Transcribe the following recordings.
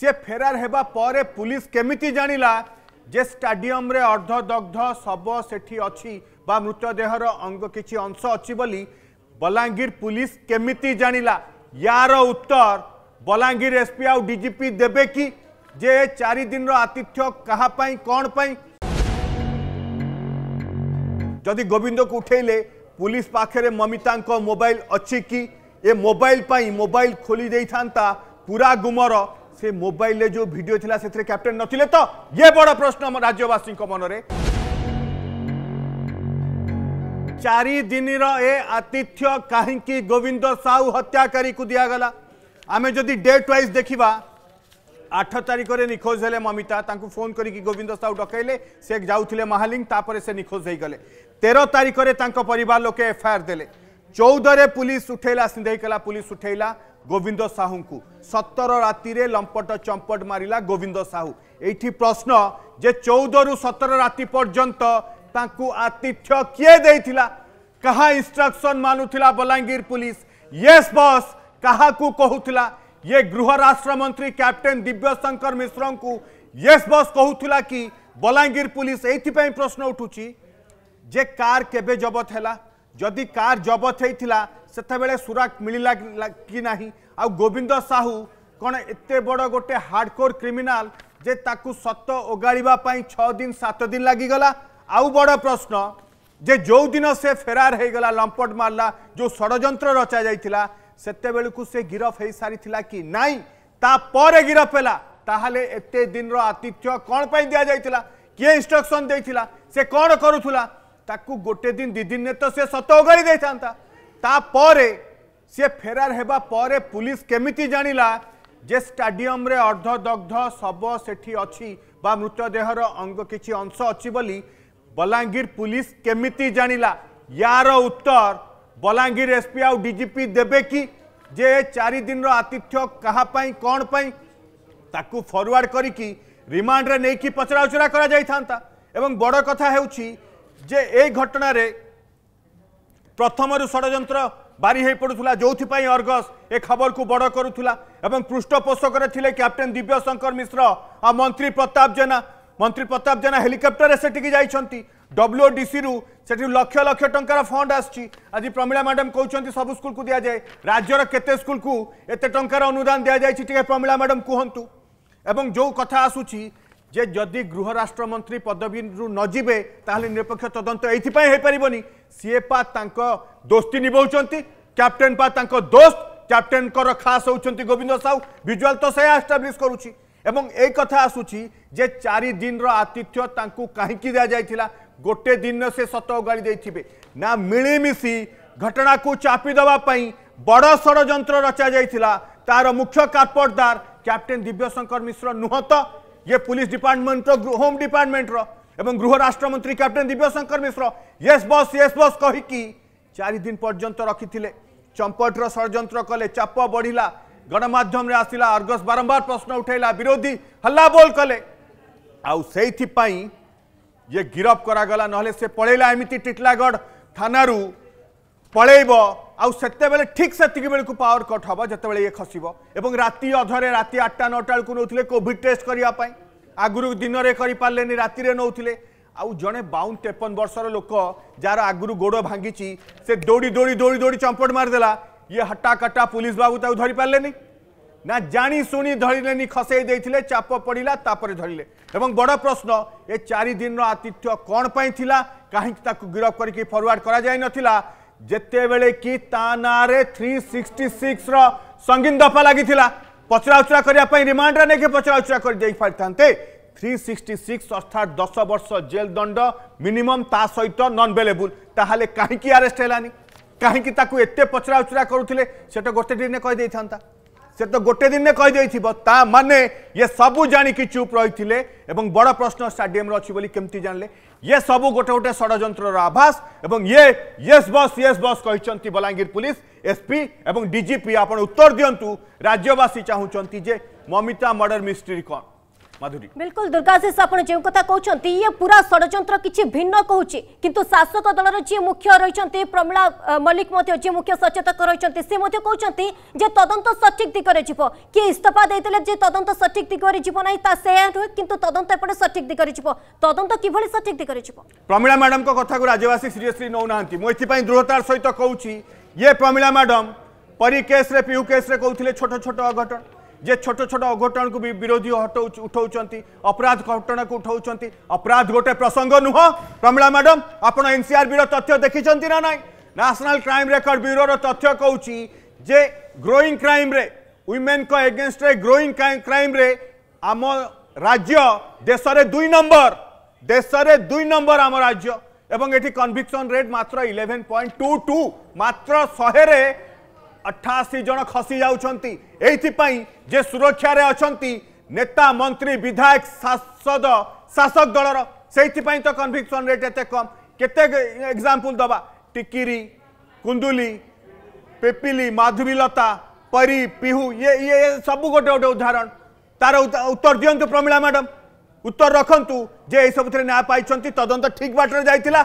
सी फेरार हो पुलिस केमी जाणला जे स्टाडियम अर्धदग्ध शब से अच्छी मृतदेहर अंग किसी अंश अच्छी बलांगीर पुलिस केमी जान ला यार उत्तर बलांगीर एसपी आउ डीजीपी देवे कि जे चार दिन आतिथ्य क्या कणपी जदि गोविंद को उठेले पुलिस पाखे ममिता मोबाइल अच्छी ये मोबाइल पर मोबाइल खोली था पूरा गुमर সে মোবাইলে যে ভিডিও লা সেথিরে ক্যাপ্টেন নথিলে তো ইয়ে বড় প্রশ্ন আমার রাজ্যবাসী মনরে চারি দিনর এ আতিথ্য কাহিকি গোবিন্দ সাউ হত্যাকারী হত্যাকারীকে দিয়াগলা আমি যদি ডেট ওয়াইজ দেখিবা আট তারিখে নিখোজ হলে মমিতা তা ফোন করি গোবিন্দ সাউ ডকাইলে সে যাউলে মাহালিং তাপরে সে নিখোজ হয়ে গেলে তের তারিখে তাঁর পরিবার লোকে এফআইআর দেলে চৌদরে পুলিশ উঠেলা সিন্ধাইকলা পুলিশ উঠেলা गोविन्द साहु सतर रातिर लम्पट चम्पट मरलाोविन्द साहू ए प्रश्न जे जौद्रु सतर राति आतिथ्य ततिथ्य कि दिला इंस्ट्रक्शन मान्नु बलांगीर पुलिस येस बस कहाँलाई य गृह राष्ट्र मंत्री क्याप्टेन दिव्य शङ्कर मिश्र येस बस कि बलांगीर पुलिस एप्लि प्रश्न जे कार उठु जबत होला कर् जबत ସେତେବେଳେ ସୁରାକ ମିଳିଲା କି ନାହିଁ ଆଉ ଗୋବିନ୍ଦ ସାହୁ କ'ଣ ଏତେ ବଡ଼ ଗୋଟେ ହାର୍ଡ଼କୋର୍ କ୍ରିମିନାଲ ଯେ ତାକୁ ସତ ଓଗାଳିବା ପାଇଁ ଛଅ ଦିନ ସାତ ଦିନ ଲାଗିଗଲା ଆଉ ବଡ଼ ପ୍ରଶ୍ନ ଯେ ଯେଉଁଦିନ ସେ ଫେରାର ହେଇଗଲା ଲମ୍ପଟ ମାରିଲା ଯେଉଁ ଷଡ଼ଯନ୍ତ୍ର ରଚାଯାଇଥିଲା ସେତେବେଳକୁ ସେ ଗିରଫ ହେଇସାରିଥିଲା କି ନାହିଁ ତାପରେ ଗିରଫ ହେଲା ତାହେଲେ ଏତେ ଦିନର ଆତିଥ୍ୟ କ'ଣ ପାଇଁ ଦିଆଯାଇଥିଲା କିଏ ଇନଷ୍ଟ୍ରକ୍ସନ୍ ଦେଇଥିଲା ସେ କ'ଣ କରୁଥିଲା ତାକୁ ଗୋଟେ ଦିନ ଦୁଇ ଦିନରେ ତ ସେ ସତ ଓଗାଳି ଦେଇଥାନ୍ତା तापर सी फेरार हो पुलिस केमी जाणला जे स्टाडियम अर्धदग्ध शब से अच्छी मृतदेहर अंग किसी अंश अच्छी बलांगीर पुलिस केमी जाणला यार उत्तर बलांगीर एसपी आउ डीजीपी देबे कि जे चारिदिन आतिथ्य कापाई कौन पाई ताकू फरवर्ड करमाण्रे नहीं पचराउचरा बड़ कथा हो घटना रे প্রথমর ষড়যন্ত্র বারি হয়ে পড়ুলা যেপাই অর্গস এ খবর কু বড় করুলা এবং পৃষ্ঠপোষকরে লে ক্যাপ্টেন দিব্যশঙ্কর মিশ্র আর মন্ত্রী প্রতাপ জেনা মন্ত্রী প্রতাপ জেনা হেলিকপ্টরে সেটিকি যাই ডব্লুডিসি রু সেটি লক্ষ লক্ষ টঙ্কার ফন্ড আসছি আজ প্রমীলা ম্যাডাম কৌন সবু স্কুল কু দিয়া যায় রাজ্যর কেতে স্কুল কু এতে টঙ্কার অনুদান দিয়া যাই টিকে প্রমীলা ম্যাডাম কুহতু এবং যে কথা আসুচি যে যদি গৃহরাষ্ট্রমন্ত্রী পদবীরু নযিবে তাহলে নিরপেক্ষ তদন্ত এইপাই হয়েপারি সিএ পা তাঙ্ক দোস্তি নিবাউন ক্যাপ্টেন পা তাঙ্ক দোস্ত ক্যাপ্টেন খাস হচ্ছেন গোবিন্দ সাউ ভিজুয়াল তো সে এস্টাবলিশ করুছি এবং এই কথা আসুচি যে চারি দিনর আতিথ্য তা কাহিকি দিয়া যাইছিলা গোটে দিন সে সত উগাড়ি দিয়ে না মিলিমিশি ঘটনাকু চাপি দেওয়া বড় ষড়যন্ত্র রচা যাই তার মুখ্য কার্পটদার ক্যাপ্টেন দিব্যশঙ্কর মিশ্র নুহত ये पुलिस डिपार्टमेंट होम डिपार्टमेंट एवं गृह मंत्री captain Divyashankar Mishra yes boss yes boss कहीकि चार दिन पर्यंत रखिले चंपटर षड़ कले चाप बढ़ला ଗଣମାଧ୍ୟମରେ आसला ଅର୍ଗସ୍ ବାରମ୍ବାର प्रश्न ଉଠାଇଲା विरोधी हल्ला बोल कले आईपाई ये ଗିରଫ କରାଗଲା ନହେଲେ ସେ ପଳେଇଲା ଏମିତି ଟିଟଲାଗଡ଼ ଥାନାରୁ আতবে ঠিক সেতিকি বেড়ে পাওয়ার কট হব যেতবে ইয়ে খসব এবং রাতে অধরে রাতে আটটা নটা বেড়ে নেউলে কোভিড টেস্ট করা আগর দিনরে করে পারে রাতে নেউলে আউ জনে বাউন তেপন বর্ষর লোক যার আগর গোড় ভাঙ্গিছি সে দৌড়ি দৌড়ি দৌড়ি দৌড়ি চম্পট মারিদেলা ইয়ে হটা কটা পুলিশ বাবু তাকে ধরি পারে না জানি শুনি ধরিলেনি খসাই দিয়ে চাপ পড়া তাপরে ধরলে এবং বড় প্রশ্ন এ চারিদিন আতিথ্য কণ পাই লা কাহি তাকে গিরফ করি ফরওয়ার্ড করা যাই নথিলা ଯେତେବେଳେ କି ତା ନାଁରେ ଥ୍ରୀ ସିକ୍ସଟି ସିକ୍ସର ସଙ୍ଗୀନ ଦଫା ଲାଗିଥିଲା ପଚରାଉଚରା କରିବା ପାଇଁ ରିମାଣ୍ଡରେ ନେଇକି ପଚରାଉଚରା କରିଦେଇ ପାରିଥାନ୍ତେ থ্রি সিক্সটি সিক্স অর্থাৎ দশ বর্ষ জেল দণ্ড মিনিমম তা সহিত নন বেলেবল তাহলে কাহি আরেস্ট হলানি কাহি তাকে এত পচরা উচরা করুলে সেটা গোটে দিনে কই দিয়ে সে তো গোটে দিনে কইদি তা মানে ইয়ে সবু জাণিকি চুপ রইলে এবং বড় প্রশ্ন স্টাডিয়াম অছি বলে কেমতি জানলে ইয়ে সবু গোটে গোটে ষড়যন্ত্রর আভাস এবং ইয়ে ইয়েস বস ইয়েস বস কিন্তু বলাঙ্গীর পুলিশ এসপি এবং ডিজিপি আপনার উত্তর দিও রাজ্যবাসী চাহুচার যে মমিতা মর্ডর মিস্ট্রি কম মাধুরী বিলকুল দুর্গাশিষ আপনার যে কথা কৌন ইয়ে পুরা ষড়যন্ত্র কিছু ভিন্ন কুচি কিন্তু শাসক দলর যে মুখ্য রয়েছেন প্রমীলা মল্লিক যে মুখ্য সচেতক রয়েছেন সে কৌন যে তদন্ত সঠিক দিগরে যাব কি ইস্তফা দিয়ে যে তদন্ত সঠিক দিগরে যাব না তা সে নুহে কিন্তু তদন্ত এপটে সঠিক দিগরে যাব তদন্ত কিভাবে সঠিক দিগরে যাব প্রমীলা ম্যাডাম কথা রাজ্যবাসী সিরিয়সলি নৌ না মু এপাই দৃঢ়তার সহ কৌছি ইয়ে প্রমীলা ম্যাডাম পরী কেস্রে পিউ কেস্রে কৌলে ছোট ছোট অঘটন যে ছোট ছোট অঘটনকু বি বিরোধী উঠাউছন্তি অপরাধ ঘটনাকু উঠাউছন্তি অপরাধ গোটে প্রসঙ্গ নুহ প্রমীলা ম্যাডাম আপনার এনসিআরবির তথ্য দেখিছন্তি না নাই ন্যাশনাল ক্রাইম রেকর্ড ব্যুরোর তথ্য কৌছি যে গ্রোইং ক্রাইমরে উইমেনক এগেনস্টরে গ্রোইং ক্রাইমরে আম রাজ্য দেশরে দুই নম্বর দেশরে দুই নম্বর আম রাজ্য এবং এটি কনভিকশন রেট মাত্র ইলেভেন পয়েন্ট টু টু মাত্র শহেরে अठाशी जन खसी जाती जे सुरक्षा अच्छा नेता मंत्री विधायक सांसद शासक दल से तो कनभिक्सन रेट एत कम के एक्जामपल दवा टिकिरी कुंदुली पेपिली माधवीलता परी पिहू ये ये सब गोटे गोटे उदाहरण तार उत्तर दिं प्रमीला मैडम उत्तर रखु जे ये सब न्याय पाई तदंत ठीक बाटर जाइला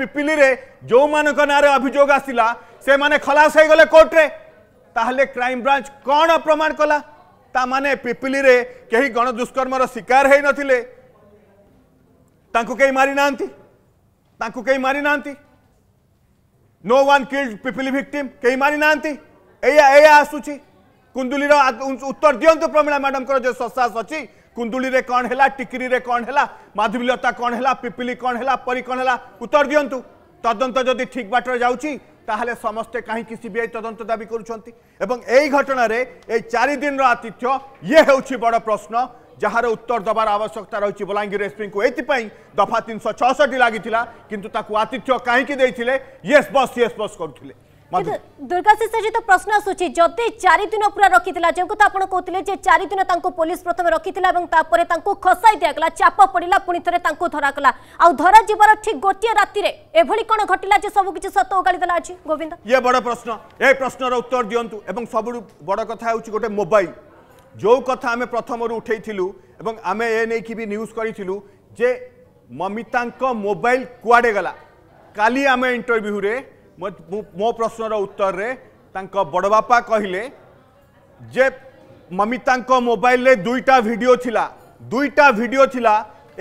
पिपिली जो मान अभोग आसला से मैंने खलास हो गले कोर्ट क्राइम ब्रांच कौन अप्रमाण कला ता माने पिपली रे गण दुष्कर्म शिकार हेइ नथिले मारी ना तांकू मारी नांती no one killed Pipili victim केही मारी नांती एया एया कुंदुली उत्तर दिं प्रमीला मैडम जो सस्सा अच्छी कुंदुली में कौन हैला टिकरी रे कौन है माधवी लता कौन हैला पिपली कौन हैला परी कौन हैला उत्तर दियंतु तदंत जदि ठीक बाटर जाउची তাহলে সমস্তে কাহিকি সিবিআই তদন্ত দাবি করছেন এবং এই ঘটনার এই চারিদিনর আতিথ্য ইয়ে হচ্ছে বড় প্রশ্ন যাহার উত্তর দেবার আবশ্যকতা রয়েছে বলাঙ্গীর এসপি এপাই দফা তিনশো ছষট্টি লাগিছিল কিন্তু তাকে আতিথ্য কাহিকি দিয়েছিল ইয়েস বস ইয়েস বস করুলে দুর্গা শেষে তো প্রশ্ন আসুচি যদি চারি দিন পুরা রকি যে কথা আপনার কৌলে যে চারি দিন তা পুলিশ প্রথমে রকি এবং তাপরে তা খসাই দিয়েগলা চাপ পড়া পুঁ থে তা ধরাগলা আরা যাবার ঠিক গোটিয়ে রাতে এভাবে কোণ ঘটিলা যে সব কিছু সত ওগাড়ি দেলা আজ গোবিন্দ ইয়ে বড় প্রশ্ন এই প্রশ্নর উত্তর দিও এবং সবু বড় কথা হচ্ছে গোটে মোবাইল যে কথা আমি প্রথমর উঠাই এবং আমি এ নেই বি নিউজ করেছিল যে মমিতা মোবাইল কুয়াড়ে গলা কালি আমি ইন্টরভিউরে ମୋ ପ୍ରଶ୍ନର ଉତ୍ତରରେ ତାଙ୍କ ବଡ଼ବାପା କହିଲେ ଯେ ମମିତାଙ୍କ ମୋବାଇଲରେ ଦୁଇଟା ଭିଡ଼ିଓ ଥିଲା ଦୁଇଟା ଭିଡ଼ିଓ ଥିଲା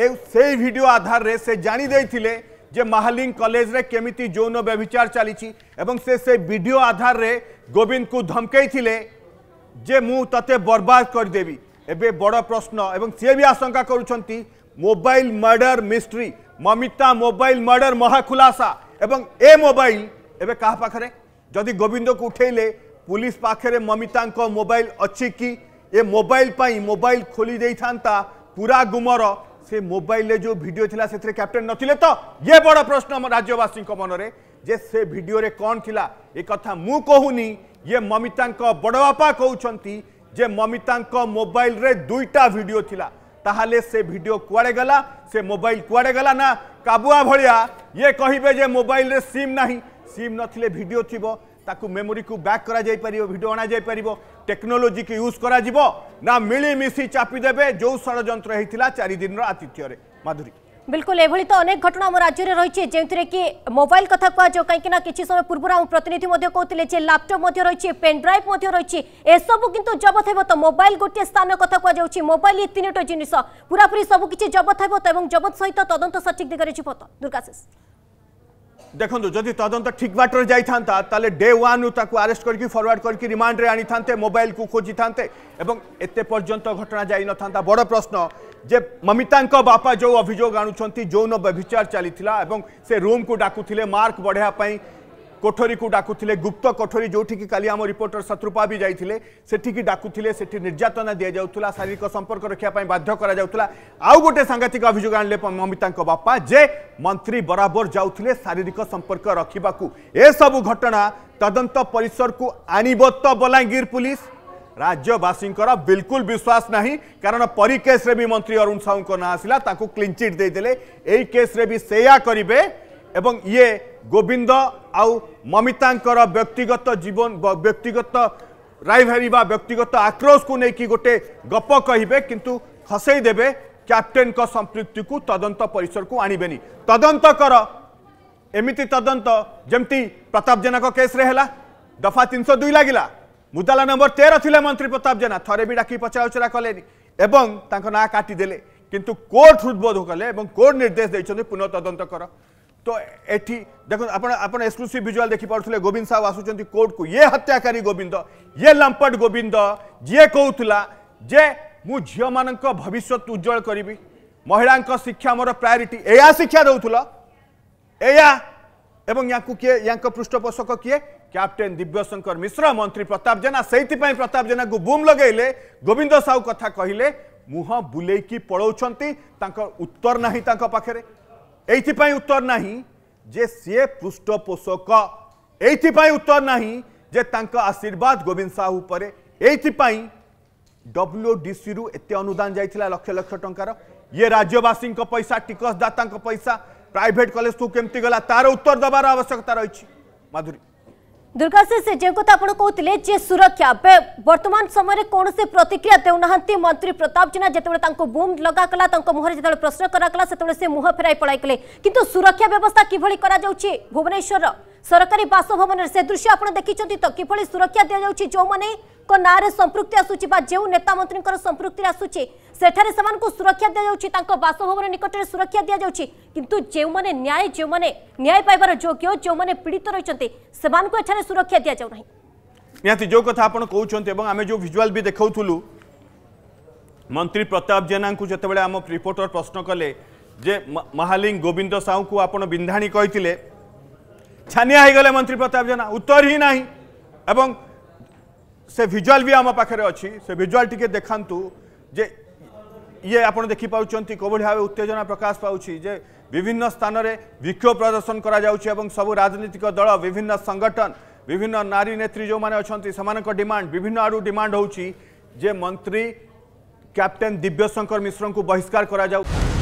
ଏ ସେଇ ଭିଡ଼ିଓ ଆଧାରରେ ସେ ଜାଣିଦେଇଥିଲେ ଯେ ମାହାଲିଂ କଲେଜରେ କେମିତି ଯୌନ ବ୍ୟଭିଚାର ଚାଲିଛି ଏବଂ ସେ ସେ ଭିଡ଼ିଓ ଆଧାରରେ ଗୋବିନ୍ଦକୁ ଧମକେଇଥିଲେ ଯେ ମୁଁ ତତେ ବର୍ବାଦ କରିଦେବି ଏବେ ବଡ଼ ପ୍ରଶ୍ନ ଏବଂ ସିଏ ବି ଆଶଙ୍କା କରୁଛନ୍ତି mobile murder mystery Mamita mobile murder ମହାଖୁଲାସା ଏବଂ ଏ ମୋବାଇଲ एवं क्या पाखे जदि गोविंद को उठेले पुलिस पाखे ममिता मोबाइल अच्छी कि ये मोबाइल पाई मोबाइल खोली दे था पूरा गुमर से मोबाइल जो वीडियो थिला से कैप्टन नथिले तो ये बड़ प्रश्न राज्यवासी मनरे जे से वीडियो रे कौन थिला एक मुहूनी ये ममिता बड़बापा कहते जे ममिता मोबाइल रे दुईटा वीडियो थिला ताहले से वीडियो कुआडे गला से मोबाइल कुआडे गला ना काबुआ भाया ये कहे मोबाइल रे सीम नहीं ସିମ୍ ନଥିଲେ ଭିଡ଼ିଓ ଥିବ ତାକୁ ମେମୋରିକୁ ବ୍ୟାକ୍ କରାଯାଇପାରିବ ଭିଡ଼ିଓ ଅଣାଯାଇପାରିବ ଟେକ୍ନୋଲୋଜିକୁ ୟୁଜ୍ କରାଯିବ ନା ମିଳିମିଶି ଚାପିଦେବେ ଯେଉଁ ଷଡ଼ଯନ୍ତ୍ର ହେଇଥିଲା ଚାରିଦିନର ଆତିଥ୍ୟରେ ମାଧୁରୀ बिल्कुल एभली तो अनेक घटना आम राज्य में रही जो कि मोबाइल कथ कह कहीं किसी समय पूर्व आम प्रतिनिधि कहते लैपटप रही पेन ड्राइव रही एसबू कि जबत हो तो मोबाइल गोटे स्थान कथ कह मोबाइल ये तीनोट जिन पूरापूरी सबकि जबत हो जबत सहित तदंत सठिक दिगरे जी तो दुर्गाशीष देखो जदि तदंत ठीक बाटर जाता डे ताकु आरेस्ट करके फरवर्ड करके रिमांड में आनी था मोबाइल को खोजि था एत पर्यटन घटना जा न था बड़ प्रश्न जे ममिता बापा जो अभोग आणुंट जौन व्यभिचार चली से रूम को डाकुले मार्क बढ़ायापी କୋଠରୀକୁ ଡାକୁଥିଲେ ଗୁପ୍ତ କୋଠରୀ ଯେଉଁଠିକି କାଲି ଆମ ରିପୋର୍ଟର ଶତ୍ରୁପା ବି ଯାଇଥିଲେ ସେଠିକି ଡାକୁଥିଲେ ସେଠି ନିର୍ଯାତନା ଦିଆଯାଉଥିଲା ଶାରୀରିକ ସମ୍ପର୍କ ରଖିବା ପାଇଁ ବାଧ୍ୟ କରାଯାଉଥିଲା ଆଉ ଗୋଟେ ସାଂଘାତିକ ଅଭିଯୋଗ ଆଣିଲେ ମମିତାଙ୍କ ବାପା ଯେ ମନ୍ତ୍ରୀ ବରାବର ଯାଉଥିଲେ ଶାରୀରିକ ସମ୍ପର୍କ ରଖିବାକୁ ଏସବୁ ଘଟଣା ତଦନ୍ତ ପରିସରକୁ ଆଣିବ ତ ବଲାଙ୍ଗୀର ପୁଲିସ ରାଜ୍ୟବାସୀଙ୍କର ବିଲକୁଲ ବିଶ୍ୱାସ ନାହିଁ କାରଣ ପରୀ କେସ୍ରେ ବି ମନ୍ତ୍ରୀ ଅରୁଣ ସାହୁଙ୍କ ନାଁ ଆସିଲା ତାଙ୍କୁ କ୍ଲିନ୍ ଚିଟ୍ ଦେଇଦେଲେ ଏଇ କେସ୍ରେ ବି ସେଇଆ କରିବେ এবং ইয়ে গোবিন্দ আউ মমিতাঙ্কর ব্যক্তিগত জীবন ব্যক্তিগত রাইভারি বা ব্যক্তিগত আক্রোশকু নেই গোটে গপ কহবে কিন্তু খসাই দেবে କ୍ୟାପ୍ଟେନ୍ଙ୍କ ସମ୍ପୃକ୍ତିକୁ ତଦନ୍ତ ପରିସରକୁ ଆଣିବେନି ତଦନ୍ତ କର ଏମିତି ତଦନ୍ତ ଯେମିତି ପ୍ରତାପ ଜେନାଙ୍କ କେସ୍ରେ ହେଲା ଦଫା ତିନିଶହ ଦୁଇ ଲାଗିଲା ମୁଦାଲା ନମ୍ବର ତେର ଥିଲେ ମନ୍ତ୍ରୀ ପ୍ରତାପ ଜେନା ଥରେ ବି ଡାକି ପଚରାଉଚରା କଲେନି ଏବଂ ତାଙ୍କ ନାଁ କାଟିଦେଲେ କିନ୍ତୁ କୋର୍ଟ ହୃଦବୋଧ କଲେ ଏବଂ କୋର୍ଟ ନିର୍ଦ୍ଦେଶ ଦେଇଛନ୍ତି ପୁନଃ ତଦନ୍ତ କର तो ये देखो एक्सक्लूसिव भिजुआल देखी पाते गोविंद साहू आसुच्च कोर्ट को ये हत्याकारी गोविंद ये लंपट गोविंद जी कहला जे मुझ मान भविष्य उज्जवल करी महिला शिक्षा मोर प्रायोरीटी एया शिक्षा दौल किए या पृष्ठपोषक किए कैप्टेन दिव्यशंकर मिश्र मंत्री प्रताप जेना से प्रताप जेना को बूम लगे गोविंद साहू कथा कहले मुह बुले कि पलाऊँच उत्तर ना पाखे এইপাই উত্তর না যে সি পৃষ্ঠপোষক এইপাই উত্তর না যে তাঁর আশীর্বাদ গোবিন্দ সাহু উপরে এইপাই ডব্লুডিসি রু এত অনুদান যাই লক্ষ লক্ষ টঙ্কার ইয়ে রাজ্যবাসী পয়সা টিকসদাতা পয়সা প্রাইভেট কলেজ কু কেমতি গলা তার উত্তর দেবার আবশ্যকতা রয়েছে মাধুরী ଦୁର୍ଗା ସେ ଯେଉଁ କଥା ଆପଣ କହୁଥିଲେ ଯେ ସୁରକ୍ଷା ବର୍ତ୍ତମାନ ସମୟରେ କୌଣସି ପ୍ରତିକ୍ରିୟା ଦେଉନାହାନ୍ତି ମନ୍ତ୍ରୀ ପ୍ରତାପ ଜେନା ଯେତେବେଳେ ତାଙ୍କୁ ବୁମ୍ ଲଗାଗଲା ତାଙ୍କ ମୁହଁରେ ଯେତେବେଳେ ପ୍ରଶ୍ନ କରାଗଲା ସେତେବେଳେ ସେ ମୁହଁ ଫେରାଇ ପଳାଇଥିଲେ କିନ୍ତୁ ସୁରକ୍ଷା ବ୍ୟବସ୍ଥା କିଭଳି କରାଯାଉଛି ଭୁବନେଶ୍ୱରର ସରକାରୀ ବାସଭବନରେ ସେ ଦୃଶ୍ୟ ଆପଣ ଦେଖିଛନ୍ତି ତ କିଭଳି ସୁରକ୍ଷା ଦିଆଯାଉଛି ଯେଉଁମାନଙ୍କ ନାଁରେ ସମ୍ପୃକ୍ତି ଆସୁଛି ବା ଯେଉଁ ନେତା ମନ୍ତ୍ରୀଙ୍କର ସମ୍ପୃକ୍ତିରେ ଆସୁଛି सेठे से सुरक्षा दि जाऊँगी बासभवन निकट में सुरक्षा दि जाऊँगी कितु जो मैंने न्याय जो मैंने न्याय पाइबार योग्य जो मैंने पीड़ित रही सुरक्षा दि जाऊना निहांती जो कथ कहते आम जो भिजुआल भी देखा मंत्री प्रताप जेना को जो आम रिपोर्टर प्रश्न कले महाली गोविंद साहू को आप बिंधाणी कही छानियागले मंत्री प्रताप जेना उत्तर ही ना एवं से भिजुआल भी आम पाखे अच्छी से भिजुआल टी देखु जे ইয়ে আপনার দেখিপাচ্ছেন কোভাবে ভাবে উত্তেজনা প্রকাশ পাচ্ছি যে বিভিন্ন স্থানরে বিক্ষোভ প্রদর্শন করা যাচ্ছে এবং সবু রাজনৈতিক দল বিভিন্ন সংগঠন বিভিন্ন নারী নেত্রী যে অনেক সেমানক ডিমান্ড বিভিন্ন আড়ু ডিমান্ড হচ্ছে যে মন্ত্রী ক্যাপ্টেন দিব্যশঙ্কর মিশ্রଙ୍କୁ বহিষ্কার করা যাচ্ছে